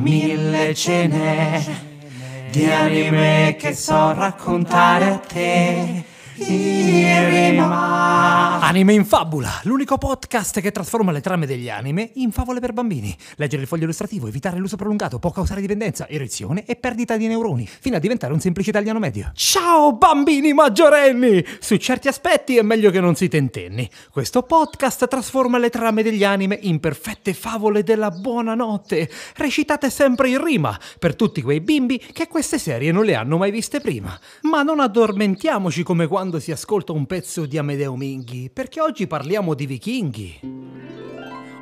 mille ce n'è di anime che so raccontare a te Anime in Fabula, l'unico podcast che trasforma le trame degli anime in favole per bambini. Leggere il foglio illustrativo, evitare l'uso prolungato, può causare dipendenza, erezione e perdita di neuroni, fino a diventare un semplice italiano medio. Ciao bambini maggiorenni! Su certi aspetti è meglio che non si tentenni. Questo podcast trasforma le trame degli anime in perfette favole della buonanotte, recitate sempre in rima, per tutti quei bimbi che queste serie non le hanno mai viste prima. Ma non addormentiamoci come quando quando si ascolta un pezzo di Amedeo Minghi, perché oggi parliamo di vichinghi.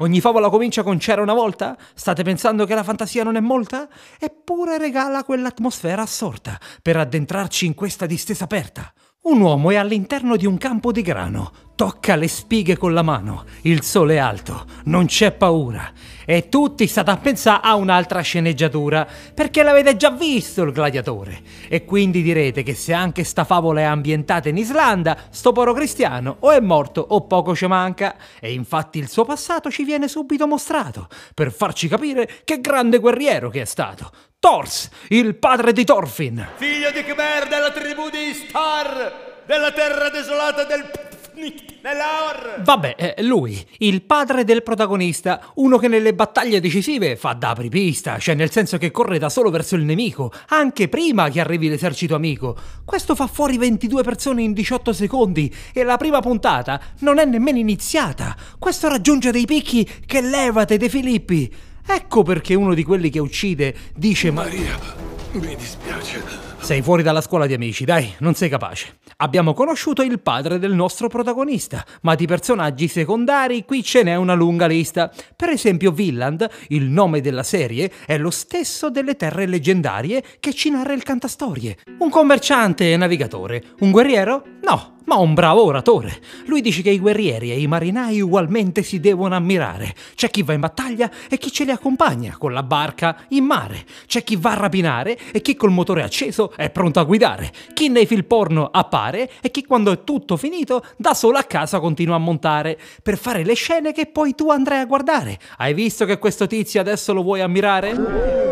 Ogni favola comincia con c'era una volta? State pensando che la fantasia non è molta? Eppure regala quell'atmosfera assorta per addentrarci in questa distesa aperta. Un uomo è all'interno di un campo di grano, tocca le spighe con la mano, il sole è alto, non c'è paura e tutti state a pensare a un'altra sceneggiatura, perché l'avete già visto il gladiatore. E quindi direte che se anche sta favola è ambientata in Islanda, sto poro cristiano o è morto o poco ci manca. E infatti il suo passato ci viene subito mostrato, per farci capire che grande guerriero che è stato. Thors, il padre di Thorfinn. Figlio di Khmer della tribù di Star, della terra desolata del P- Nick Taylor! Vabbè, eh, lui, il padre del protagonista, uno che nelle battaglie decisive fa da apripista, cioè nel senso che corre da solo verso il nemico, anche prima che arrivi l'esercito amico. Questo fa fuori 22 persone in 18 secondi e la prima puntata non è nemmeno iniziata. Questo raggiunge dei picchi che levate De Filippi. Ecco perché uno di quelli che uccide dice Maria, mi dispiace. Sei fuori dalla scuola di amici, dai, non sei capace. Abbiamo conosciuto il padre del nostro protagonista, ma di personaggi secondari qui ce n'è una lunga lista. Per esempio Villand, il nome della serie, è lo stesso delle terre leggendarie che ci narra il cantastorie. Un commerciante e navigatore, un guerriero? No, ma un bravo oratore. Lui dice che i guerrieri e i marinai ugualmente si devono ammirare. C'è chi va in battaglia e chi ce li accompagna con la barca in mare. C'è chi va a rapinare e chi col motore acceso è pronto a guidare. Chi nei film porno appare e chi quando è tutto finito da solo a casa continua a montare per fare le scene che poi tu andrai a guardare. Hai visto che questo tizio adesso lo vuoi ammirare?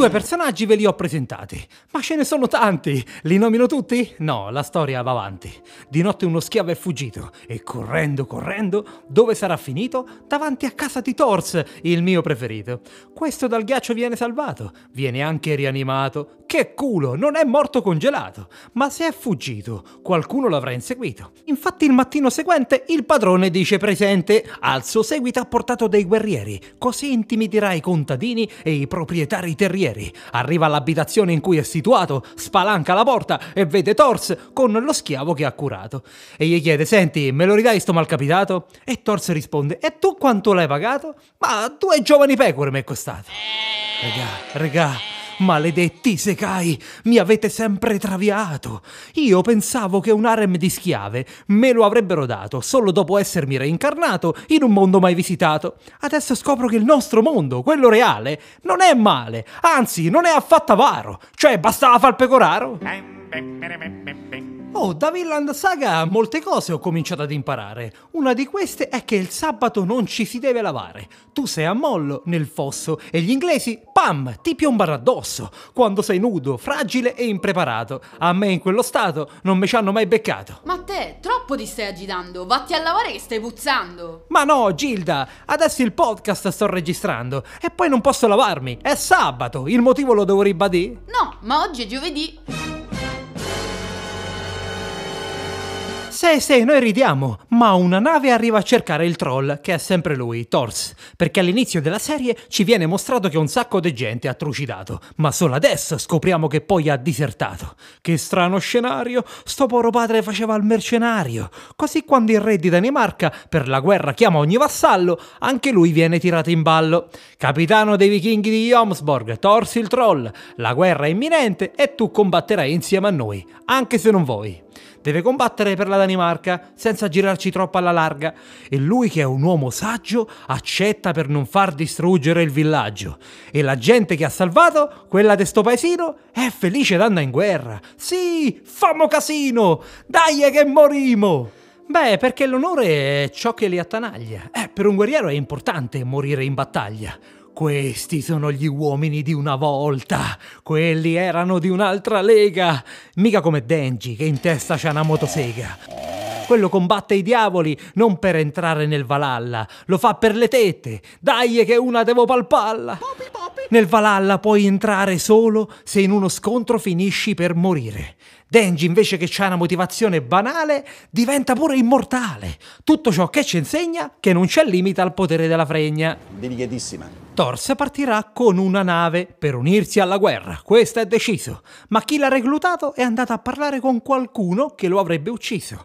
Due personaggi ve li ho presentati, ma ce ne sono tanti! Li nomino tutti? No, la storia va avanti. Di notte uno schiavo è fuggito e correndo, correndo, dove sarà finito? Davanti a casa di Thors, il mio preferito. Questo dal ghiaccio viene salvato, viene anche rianimato, che culo, non è morto congelato, ma se è fuggito, qualcuno l'avrà inseguito. Infatti il mattino seguente il padrone dice presente, al suo seguito ha portato dei guerrieri, così intimiderà i contadini e i proprietari terrieri. Arriva all'abitazione in cui è situato, spalanca la porta e vede Tors con lo schiavo che ha curato. E gli chiede, senti, me lo ridai sto malcapitato? E Tors risponde, e tu quanto l'hai pagato? Ma due giovani pecore mi è costato. Regà, regà Maledetti Sekai, mi avete sempre traviato. Io pensavo che un harem di schiave me lo avrebbero dato solo dopo essermi reincarnato in un mondo mai visitato. Adesso scopro che il nostro mondo, quello reale, non è male, anzi non è affatto avaro, cioè bastava far pecoraro. Oh, da Villand Saga molte cose ho cominciato ad imparare. Una di queste è che il sabato non ci si deve lavare. Tu sei a mollo nel fosso e gli inglesi, pam, ti piombano addosso quando sei nudo, fragile e impreparato. A me in quello stato non mi ci hanno mai beccato. Ma te, troppo ti stai agitando. Vatti a lavare che stai puzzando. Ma no, Gilda, adesso il podcast sto registrando e poi non posso lavarmi. È sabato, il motivo lo devo ribadire? No, ma oggi è giovedì. Sì, sì, noi ridiamo, ma una nave arriva a cercare il troll, che è sempre lui, Tors, perché all'inizio della serie ci viene mostrato che un sacco di gente ha trucidato, ma solo adesso scopriamo che poi ha disertato. Che strano scenario, sto poro padre faceva il mercenario. Così quando il re di Danimarca per la guerra chiama ogni vassallo, anche lui viene tirato in ballo. Capitano dei vichinghi di Jomsborg, Tors il troll, la guerra è imminente e tu combatterai insieme a noi, anche se non vuoi. Deve combattere per la Danimarca senza girarci troppo alla larga e lui che è un uomo saggio accetta per non far distruggere il villaggio. E la gente che ha salvato, quella de sto paesino, è felice d'andare in guerra. Sì, famo casino! Dai che morimo! Beh, perché l'onore è ciò che li attanaglia. Eh, per un guerriero è importante morire in battaglia. Questi sono gli uomini di una volta, quelli erano di un'altra lega, mica come Denji che in testa c'ha una motosega. Quello combatte i diavoli non per entrare nel Valhalla, lo fa per le tette, dai che una devo palpalla. Popi, popi. Nel Valhalla puoi entrare solo se in uno scontro finisci per morire. Denji, invece che c'ha una motivazione banale, diventa pure immortale. Tutto ciò che ci insegna che non c'è limite al potere della fregna. Delicatissima. Thors partirà con una nave per unirsi alla guerra, questo è deciso. Ma chi l'ha reclutato è andato a parlare con qualcuno che lo avrebbe ucciso.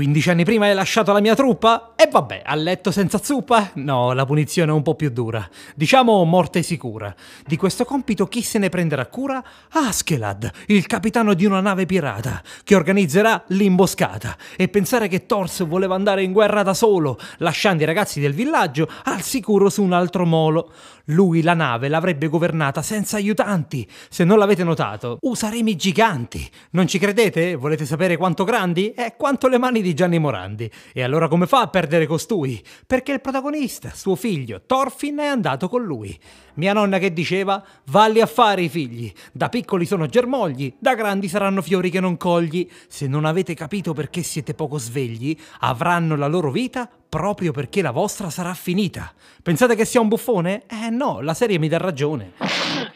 15 anni prima hai lasciato la mia truppa? E vabbè, a letto senza zuppa? No, la punizione è un po' più dura. Diciamo morte sicura. Di questo compito chi se ne prenderà cura? Askelad, il capitano di una nave pirata, che organizzerà l'imboscata. E pensare che Thors voleva andare in guerra da solo, lasciando i ragazzi del villaggio al sicuro su un altro molo. Lui la nave l'avrebbe governata senza aiutanti. Se non l'avete notato, useremi giganti. Non ci credete? Volete sapere quanto grandi? E quanto le mani di Gianni Morandi. E allora come fa a perdere costui? Perché il protagonista, suo figlio, Thorfinn, è andato con lui. Mia nonna che diceva, valli a fare i figli, da piccoli sono germogli, da grandi saranno fiori che non cogli. Se non avete capito perché siete poco svegli, avranno la loro vita proprio perché la vostra sarà finita. Pensate che sia un buffone? Eh no, la serie mi dà ragione.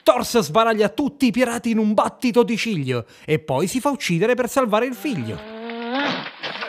Thors sbaraglia tutti i pirati in un battito di ciglio e poi si fa uccidere per salvare il figlio.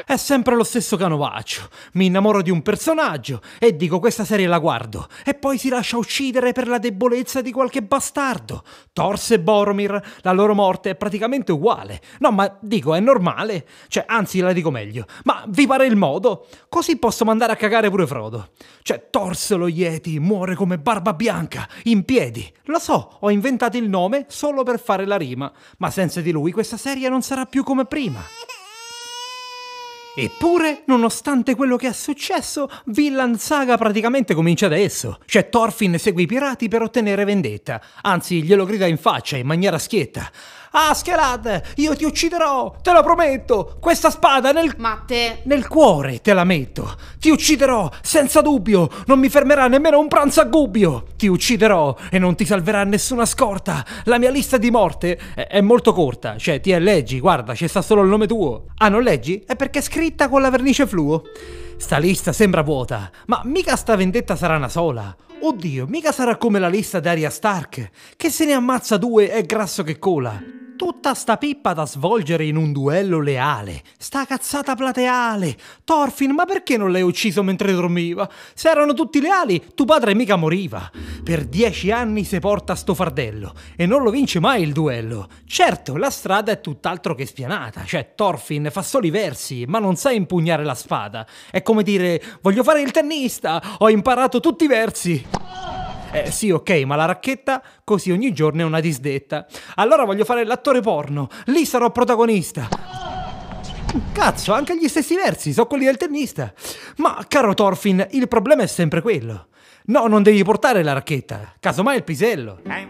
È sempre lo stesso canovaccio. Mi innamoro di un personaggio e dico questa serie la guardo e poi si lascia uccidere per la debolezza di qualche bastardo. Torse e Boromir, la loro morte è praticamente uguale. No, ma dico, è normale. Cioè, anzi, la dico meglio. Ma vi pare il modo? Così posso mandare a cagare pure Frodo. Cioè, Thors lo Yeti muore come barba bianca, in piedi. Lo so, ho inventato il nome solo per fare la rima, ma senza di lui questa serie non sarà più come prima. Eppure, nonostante quello che è successo, Villan Saga praticamente comincia adesso. Cioè Thorfinn segue i pirati per ottenere vendetta, anzi glielo grida in faccia in maniera schietta. Ah, Askelad, io ti ucciderò, te lo prometto. Questa spada nel... Matte. Nel cuore te la metto. Ti ucciderò, senza dubbio. Non mi fermerà nemmeno un pranzo a gubbio. Ti ucciderò e non ti salverà nessuna scorta. La mia lista di morte è, è molto corta. Cioè, ti è leggi, guarda, c'è sta solo il nome tuo. Ah, non leggi? È perché è scritta con la vernice fluo. Sta lista sembra vuota, ma mica sta vendetta sarà una sola. Oddio, mica sarà come la lista di Stark, che se ne ammazza due è grasso che cola. Tutta sta pippa da svolgere in un duello leale, sta cazzata plateale. Thorfinn, ma perché non l'hai ucciso mentre dormiva? Se erano tutti leali, tuo padre mica moriva. Per dieci anni se porta sto fardello e non lo vince mai il duello. Certo, la strada è tutt'altro che spianata, cioè Thorfinn fa soli versi, ma non sa impugnare la spada. È come dire, voglio fare il tennista, ho imparato tutti i versi. Eh, sì, ok, ma la racchetta così ogni giorno è una disdetta. Allora voglio fare l'attore porno, lì sarò protagonista. Cazzo, anche gli stessi versi, sono quelli del tennista. Ma, caro Thorfinn, il problema è sempre quello. No, non devi portare la racchetta, casomai il pisello. I'm eh,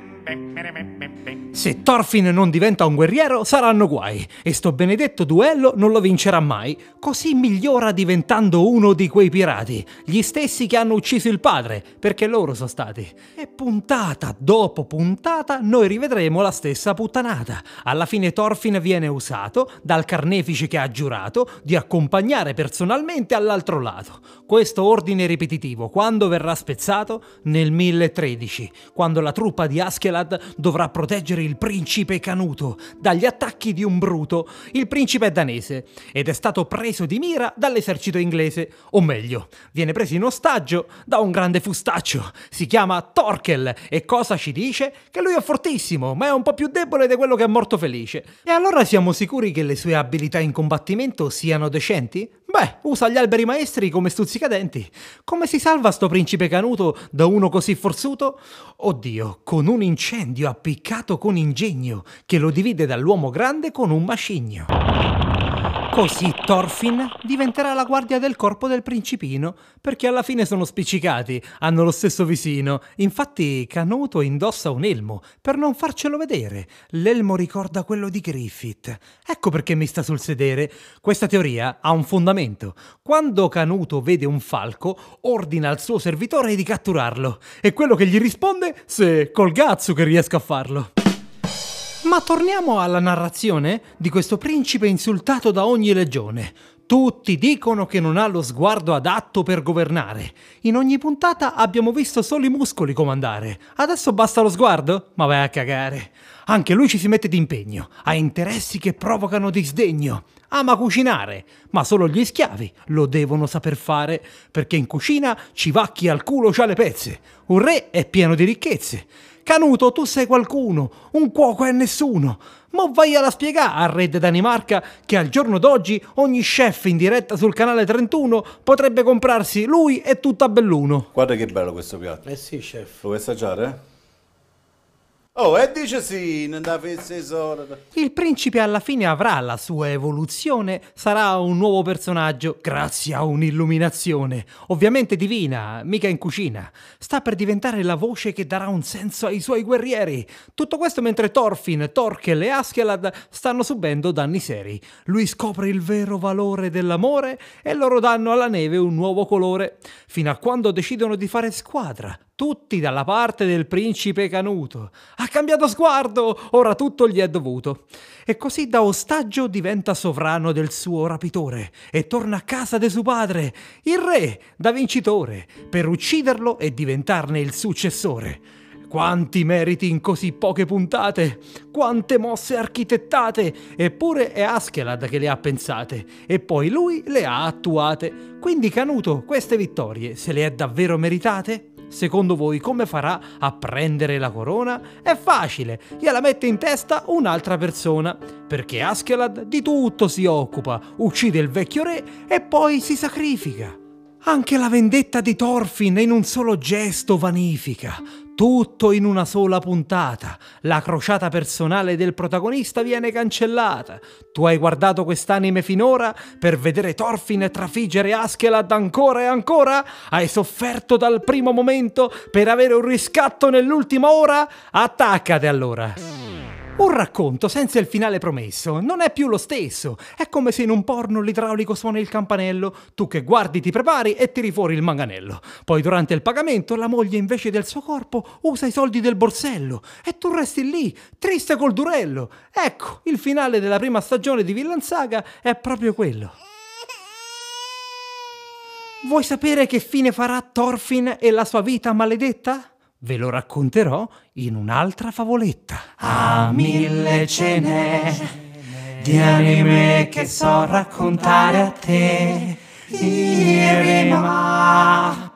se Thorfinn non diventa un guerriero saranno guai e sto benedetto duello non lo vincerà mai, così migliora diventando uno di quei pirati, gli stessi che hanno ucciso il padre, perché loro sono stati. E puntata dopo puntata noi rivedremo la stessa puttanata. Alla fine Thorfinn viene usato dal carnefice che ha giurato di accompagnare personalmente all'altro lato. Questo ordine ripetitivo quando verrà spezzato? Nel 1013, quando la truppa di Askelad dovrà proteggere il il principe Canuto dagli attacchi di un bruto, il principe danese, ed è stato preso di mira dall'esercito inglese, o meglio, viene preso in ostaggio da un grande fustaccio, si chiama Torkel, e cosa ci dice? Che lui è fortissimo, ma è un po' più debole di quello che è morto felice. E allora siamo sicuri che le sue abilità in combattimento siano decenti? Beh, usa gli alberi maestri come stuzzicadenti. Come si salva sto principe canuto da uno così forzuto? Oddio, con un incendio appiccato con ingegno che lo divide dall'uomo grande con un macigno. Così Thorfinn diventerà la guardia del corpo del principino, perché alla fine sono spiccicati, hanno lo stesso visino. Infatti Canuto indossa un elmo, per non farcelo vedere. L'elmo ricorda quello di Griffith. Ecco perché mi sta sul sedere. Questa teoria ha un fondamento. Quando Canuto vede un falco, ordina al suo servitore di catturarlo. E quello che gli risponde, se col gazzo che riesco a farlo. Ma torniamo alla narrazione di questo principe insultato da ogni legione. Tutti dicono che non ha lo sguardo adatto per governare. In ogni puntata abbiamo visto solo i muscoli comandare. Adesso basta lo sguardo? Ma vai a cagare. Anche lui ci si mette d'impegno, ha interessi che provocano disdegno. Ama cucinare, ma solo gli schiavi lo devono saper fare, perché in cucina ci va chi al culo c'ha le pezze. Un re è pieno di ricchezze. Canuto, tu sei qualcuno, un cuoco è nessuno. Ma vai alla spiegà a Red Danimarca che al giorno d'oggi ogni chef in diretta sul canale 31 potrebbe comprarsi lui e tutta belluno. Guarda che bello questo piatto. Eh sì, chef. Lo vuoi assaggiare? Eh? Oh, e dice sì, non da Il principe alla fine avrà la sua evoluzione, sarà un nuovo personaggio grazie a un'illuminazione, ovviamente divina, mica in cucina. Sta per diventare la voce che darà un senso ai suoi guerrieri. Tutto questo mentre Thorfinn, Torkel e Askelad stanno subendo danni seri. Lui scopre il vero valore dell'amore e loro danno alla neve un nuovo colore, fino a quando decidono di fare squadra tutti dalla parte del principe Canuto. Ha cambiato sguardo, ora tutto gli è dovuto. E così da ostaggio diventa sovrano del suo rapitore e torna a casa di suo padre, il re, da vincitore, per ucciderlo e diventarne il successore. Quanti meriti in così poche puntate, quante mosse architettate, eppure è Aschelad che le ha pensate e poi lui le ha attuate. Quindi Canuto, queste vittorie se le è davvero meritate? Secondo voi come farà a prendere la corona? È facile, gliela mette in testa un'altra persona, perché Askelad di tutto si occupa, uccide il vecchio re e poi si sacrifica. Anche la vendetta di Thorfinn in un solo gesto vanifica. Tutto in una sola puntata. La crociata personale del protagonista viene cancellata. Tu hai guardato quest'anime finora per vedere Thorfinn trafiggere Askelad ancora e ancora? Hai sofferto dal primo momento per avere un riscatto nell'ultima ora? Attaccate allora! Un racconto senza il finale promesso non è più lo stesso. È come se in un porno l'idraulico suoni il campanello, tu che guardi ti prepari e tiri fuori il manganello. Poi durante il pagamento la moglie invece del suo corpo usa i soldi del borsello e tu resti lì, triste col durello. Ecco, il finale della prima stagione di Villan Saga è proprio quello. Vuoi sapere che fine farà Thorfinn e la sua vita maledetta? Ve lo racconterò in un'altra favoletta. A mille cene di anime che so raccontare a te. Irima.